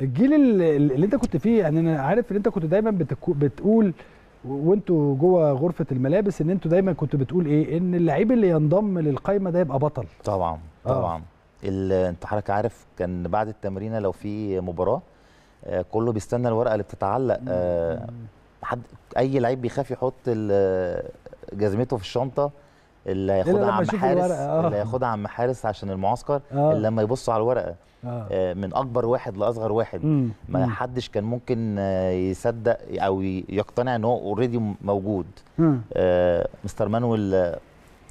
الجيل اللي انت كنت فيه يعني انا عارف ان انت كنت دايما بتقول وانتوا جوه غرفه الملابس ان انتوا دايما كنتوا بتقول ايه ان اللعيب اللي ينضم للقايمه ده يبقى بطل طبعا آه. طبعا آه. انت حضرتك عارف كان بعد التمرين لو في مباراه آه، كله بيستنى الورقه اللي بتتعلق آه، حد اي لعيب بيخاف يحط جزمته في الشنطه اللي هياخدها عم حارس آه. اللي هياخدها عم حارس عشان المعسكر آه. اللي لما يبصوا على الورقه آه. آه، من اكبر واحد لاصغر واحد مم. ما حدش كان ممكن آه، يصدق او يقتنع ان هو اوريدي موجود آه مستر مانويل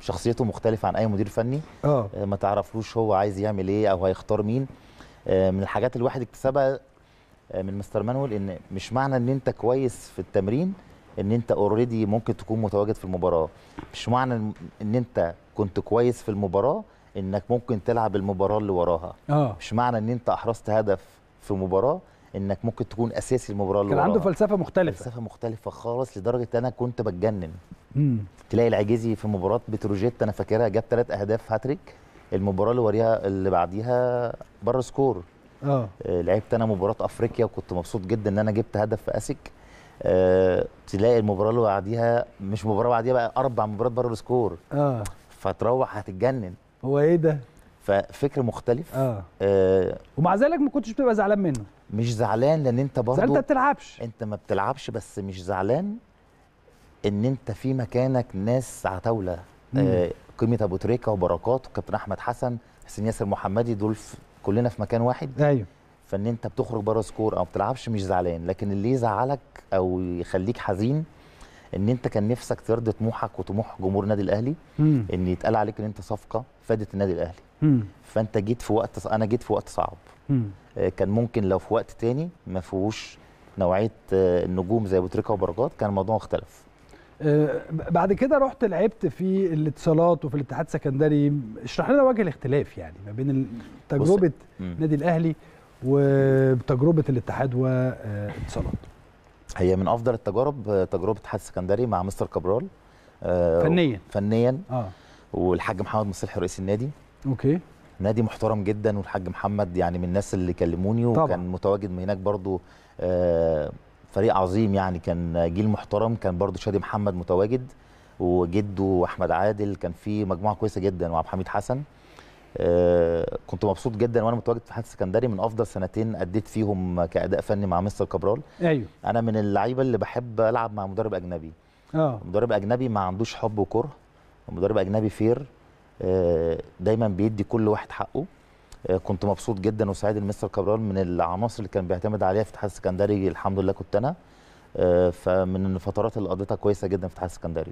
شخصيته مختلفه عن اي مدير فني آه. ما تعرفلوش هو عايز يعمل ايه او هيختار مين آه من الحاجات الواحد اكتسبها من مستر مانويل ان مش معنى ان انت كويس في التمرين ان انت اوريدي ممكن تكون متواجد في المباراه مش معنى ان انت كنت كويس في المباراه انك ممكن تلعب المباراه اللي وراها آه. مش معنى ان انت احرزت هدف في مباراه انك ممكن تكون اساسي المباراه اللي كان وراها. عنده فلسفه مختلفه فلسفه مختلفه خالص لدرجه ان انا كنت بتجنن مم. تلاقي العجيزي في مباراه بتروجيت انا فاكرها جاب ثلاث اهداف هاتريك المباراه اللي وريها اللي بعديها بره سكور آه. اه لعبت انا مباراه افريقيا وكنت مبسوط جدا ان انا جبت هدف في اسك آه، تلاقي المباراه اللي بعديها مش مباراه بعديها بقى اربع مباريات بره السكور اه فتروح هتتجنن هو ايه ده؟ ففكر مختلف آه. آه ومع ذلك ما كنتش بتبقى زعلان منه مش زعلان لان انت برضه انت ما بتلعبش انت ما بتلعبش بس مش زعلان ان انت في مكانك ناس عتاوله آه قيمه ابو تريكه وبركات وكابتن احمد حسن حسين ياسر محمدي دول في كلنا في مكان واحد ايوه فان انت بتخرج بره سكور او ما بتلعبش مش زعلان لكن اللي يزعلك او يخليك حزين ان انت كان نفسك ترضي طموحك وطموح جمهور النادي الاهلي مم. ان يتقال عليك ان انت صفقه فادت النادي الاهلي مم. فانت جيت في وقت انا جيت في وقت صعب مم. آه، كان ممكن لو في وقت تاني ما فيهوش نوعيه آه، النجوم زي بوتريكا وبركات كان الموضوع مختلف آه، بعد كده رحت لعبت في الاتصالات وفي الاتحاد السكندري اشرح لنا وجه الاختلاف يعني ما بين تجربه النادي الاهلي وتجربه الاتحاد واتصالات هي من افضل التجارب تجربه اتحاد السكندري مع مستر كابرال آه، فنيا فنيا اه والحاج محمد مصلح رئيس النادي اوكي نادي محترم جدا والحاج محمد يعني من الناس اللي كلموني وكان طبعا. متواجد هناك برضو آه، فريق عظيم يعني كان جيل محترم كان برضو شادي محمد متواجد وجده احمد عادل كان في مجموعه كويسه جدا وعبد الحميد حسن آه، كنت مبسوط جدا وانا متواجد في حادث السكندري من افضل سنتين اديت فيهم كاداء فني مع مستر كابرال ايوه انا من اللعيبه اللي بحب العب مع مدرب اجنبي اه مدرب اجنبي ما عندوش حب وكره مدرب اجنبي فير آه، دايما بيدي كل واحد حقه آه، كنت مبسوط جدا وسعيد المستر كابرال من العناصر اللي كان بيعتمد عليها في اتحاد السكندري الحمد لله كنت انا فمن الفترات اللي قضيتها كويسه جدا في اتحاد السكندري